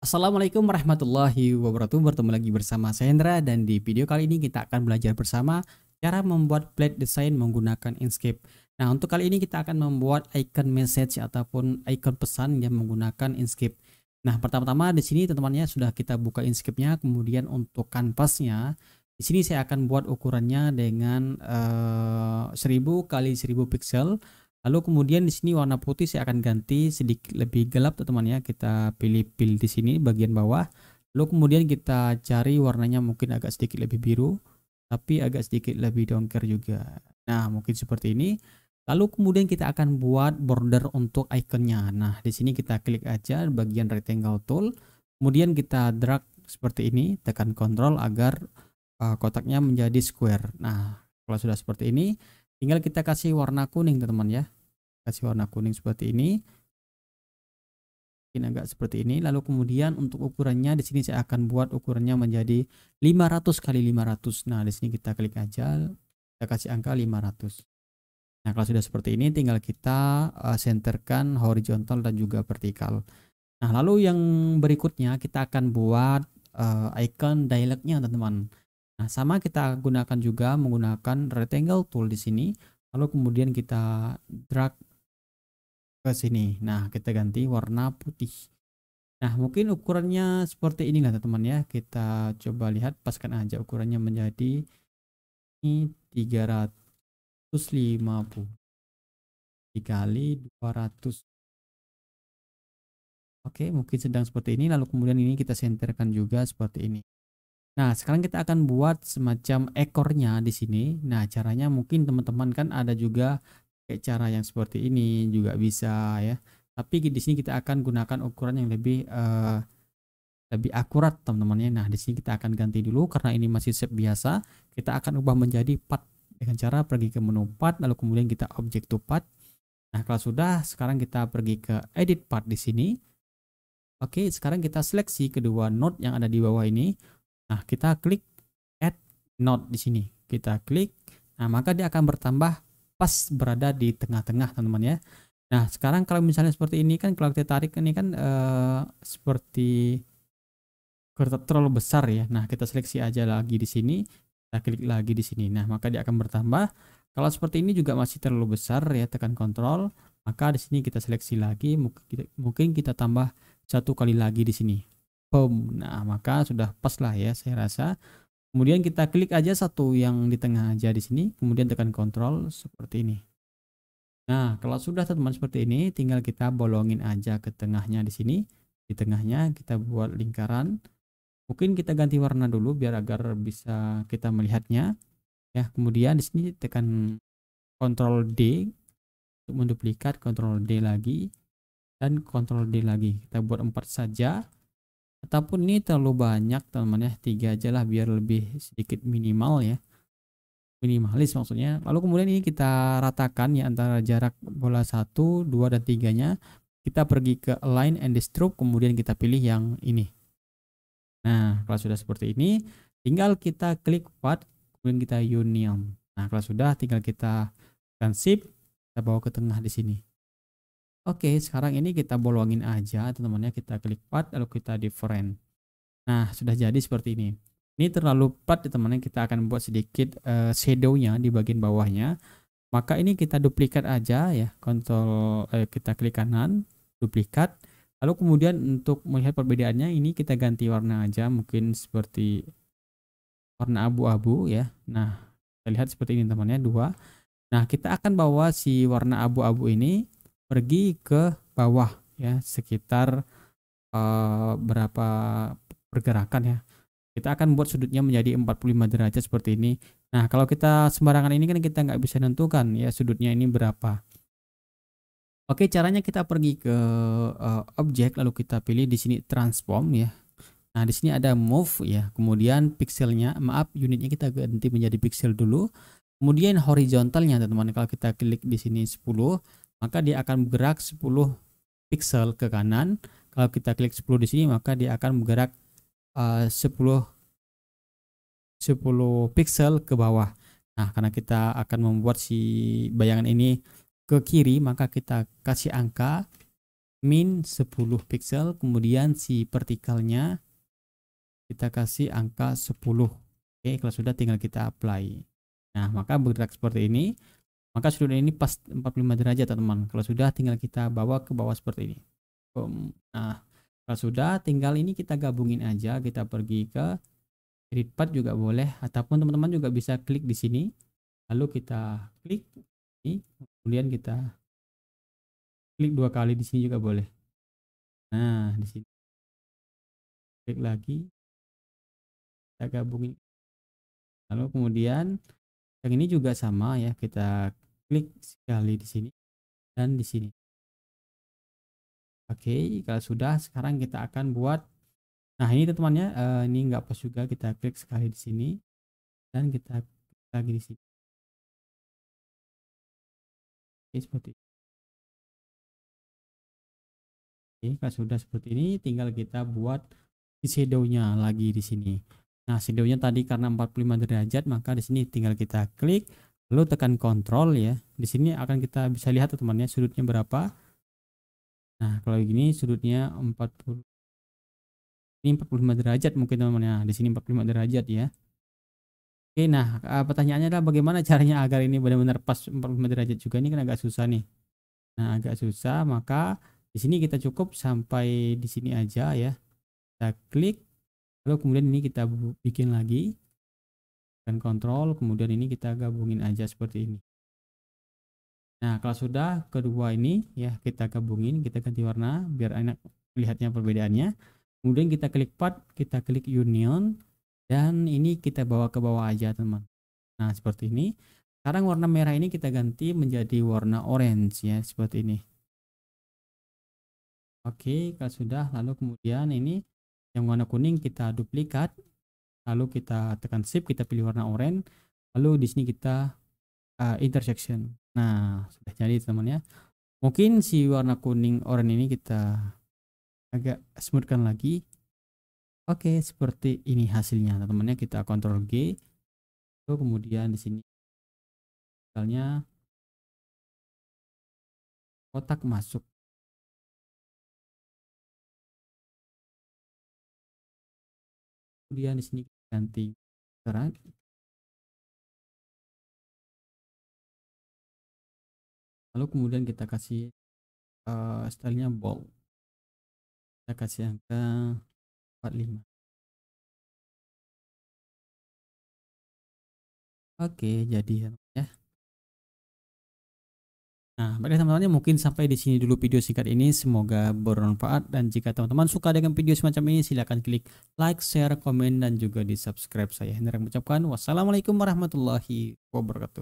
Assalamualaikum warahmatullahi wabarakatuh Bertemu lagi bersama saya Dan di video kali ini kita akan belajar bersama Cara membuat plate design menggunakan Inkscape Nah untuk kali ini kita akan membuat icon message Ataupun icon pesan yang menggunakan Inkscape Nah pertama-tama di sini teman-temannya sudah kita buka Inkscape-nya Kemudian untuk kanvasnya di sini saya akan buat ukurannya dengan uh, eh, 1000 kali 1000 pixel Lalu kemudian di sini warna putih saya akan ganti sedikit lebih gelap teman-teman ya. Kita pilih pilih di sini bagian bawah. Lalu kemudian kita cari warnanya mungkin agak sedikit lebih biru tapi agak sedikit lebih dongker juga. Nah, mungkin seperti ini. Lalu kemudian kita akan buat border untuk ikonnya. Nah, di sini kita klik aja bagian rectangle tool. Kemudian kita drag seperti ini, tekan control agar uh, kotaknya menjadi square. Nah, kalau sudah seperti ini, tinggal kita kasih warna kuning teman-teman ya kasih warna kuning seperti ini mungkin agak seperti ini lalu kemudian untuk ukurannya di sini saya akan buat ukurannya menjadi 500 kali 500 nah di sini kita klik aja kita kasih angka 500 nah kalau sudah seperti ini tinggal kita uh, eh, centerkan horizontal dan juga vertikal nah lalu yang berikutnya kita akan buat uh, icon dialognya teman-teman Nah, sama kita gunakan juga menggunakan rectangle tool di sini. Lalu kemudian kita drag ke sini. Nah, kita ganti warna putih. Nah, mungkin ukurannya seperti lah teman-teman ya. Kita coba lihat, paskan aja ukurannya menjadi ini 350 dikali 200 Oke mungkin sedang seperti ini lalu kemudian ini kita senterkan juga seperti ini Nah, sekarang kita akan buat semacam ekornya di sini. Nah, caranya mungkin teman-teman kan ada juga kayak cara yang seperti ini juga bisa ya. Tapi di sini kita akan gunakan ukuran yang lebih uh, lebih akurat teman-temannya. Nah, di sini kita akan ganti dulu karena ini masih shape biasa. Kita akan ubah menjadi part dengan cara pergi ke menu part lalu kemudian kita object to part. Nah, kalau sudah sekarang kita pergi ke edit part di sini. Oke, sekarang kita seleksi kedua node yang ada di bawah ini. Nah, kita klik add node di sini. Kita klik. Nah, maka dia akan bertambah pas berada di tengah-tengah, teman-teman ya. Nah, sekarang kalau misalnya seperti ini kan kalau kita tarik ini kan uh, seperti terlalu besar ya. Nah, kita seleksi aja lagi di sini. Kita klik lagi di sini. Nah, maka dia akan bertambah. Kalau seperti ini juga masih terlalu besar ya, tekan kontrol. Maka di sini kita seleksi lagi, mungkin kita tambah satu kali lagi di sini home. Nah, maka sudah pas lah ya saya rasa. Kemudian kita klik aja satu yang di tengah aja di sini, kemudian tekan kontrol seperti ini. Nah, kalau sudah teman seperti ini, tinggal kita bolongin aja ke tengahnya di sini. Di tengahnya kita buat lingkaran. Mungkin kita ganti warna dulu biar agar bisa kita melihatnya. Ya, kemudian di sini tekan kontrol D untuk menduplikat, kontrol D lagi dan kontrol D lagi. Kita buat empat saja ataupun ini terlalu banyak teman teman ya tiga aja lah biar lebih sedikit minimal ya minimalis maksudnya lalu kemudian ini kita ratakan ya antara jarak bola satu dua dan tiganya kita pergi ke line and stroke kemudian kita pilih yang ini nah kalau sudah seperti ini tinggal kita klik part kemudian kita union nah kalau sudah tinggal kita transip kita bawa ke tengah di sini Oke, sekarang ini kita bolongin aja teman-temannya, kita klik part lalu kita different. Nah, sudah jadi seperti ini. Ini terlalu plat teman-teman, kita akan buat sedikit uh, shadow-nya di bagian bawahnya. Maka ini kita duplikat aja ya, kontrol eh, kita klik kanan, duplikat. Lalu kemudian untuk melihat perbedaannya ini kita ganti warna aja mungkin seperti warna abu-abu ya. Nah, kita lihat seperti ini teman temannya dua. Nah, kita akan bawa si warna abu-abu ini pergi ke bawah ya sekitar uh, berapa pergerakan ya kita akan buat sudutnya menjadi 45 derajat seperti ini nah kalau kita sembarangan ini kan kita nggak bisa tentukan ya sudutnya ini berapa Oke, caranya kita pergi ke uh, objek lalu kita pilih di sini transform ya. Nah, di sini ada move ya. Kemudian pixelnya, maaf unitnya kita ganti menjadi pixel dulu. Kemudian horizontalnya teman-teman kalau kita klik di sini 10, maka dia akan bergerak 10 pixel ke kanan. Kalau kita klik 10 di sini, maka dia akan bergerak uh, 10 10 pixel ke bawah. Nah, karena kita akan membuat si bayangan ini ke kiri, maka kita kasih angka min 10 pixel, kemudian si vertikalnya kita kasih angka 10. Oke, kalau sudah tinggal kita apply. Nah, maka bergerak seperti ini maka sudut ini pas 45 derajat teman-teman ya, kalau sudah tinggal kita bawa ke bawah seperti ini nah kalau sudah tinggal ini kita gabungin aja kita pergi ke edit Part juga boleh ataupun teman-teman juga bisa klik di sini lalu kita klik ini kemudian kita klik dua kali di sini juga boleh nah di sini klik lagi kita gabungin lalu kemudian yang ini juga sama ya kita klik sekali di sini dan di sini. Oke, kalau sudah sekarang kita akan buat nah ini teman-temannya uh, ini nggak pas juga kita klik sekali di sini dan kita klik lagi di sini. Oke, seperti ini. Oke, kalau sudah seperti ini tinggal kita buat shadow-nya lagi di sini. Nah, shadownya tadi karena 45 derajat maka di sini tinggal kita klik lalu tekan kontrol ya di sini akan kita bisa lihat temannya sudutnya berapa nah kalau gini sudutnya 40 ini 45 derajat mungkin teman-teman ya di sini 45 derajat ya oke nah eh, pertanyaannya adalah bagaimana caranya agar ini benar-benar pas 45 derajat juga ini kan agak susah nih nah agak susah maka di sini kita cukup sampai di sini aja ya kita klik lalu kemudian ini kita bikin lagi dan kontrol kemudian ini kita gabungin aja seperti ini nah kalau sudah kedua ini ya kita gabungin kita ganti warna biar enak lihatnya perbedaannya kemudian kita klik part kita klik union dan ini kita bawa ke bawah aja teman nah seperti ini sekarang warna merah ini kita ganti menjadi warna orange ya seperti ini oke kalau sudah lalu kemudian ini yang warna kuning kita duplikat lalu kita tekan shift kita pilih warna oranye lalu di sini kita uh, intersection nah sudah jadi temannya mungkin si warna kuning oranye ini kita agak smoothkan lagi oke seperti ini hasilnya temannya kita kontrol G lalu kemudian di sini misalnya kotak masuk kemudian di sini ganti keran lalu kemudian kita kasih uh, stylenya bold kita kasih angka 45 oke jadi ya Nah, baiklah teman-teman, mungkin sampai di sini dulu video singkat ini. Semoga bermanfaat dan jika teman-teman suka dengan video semacam ini, silahkan klik like, share, komen, dan juga di subscribe. Saya Hendra mengucapkan wassalamualaikum warahmatullahi wabarakatuh.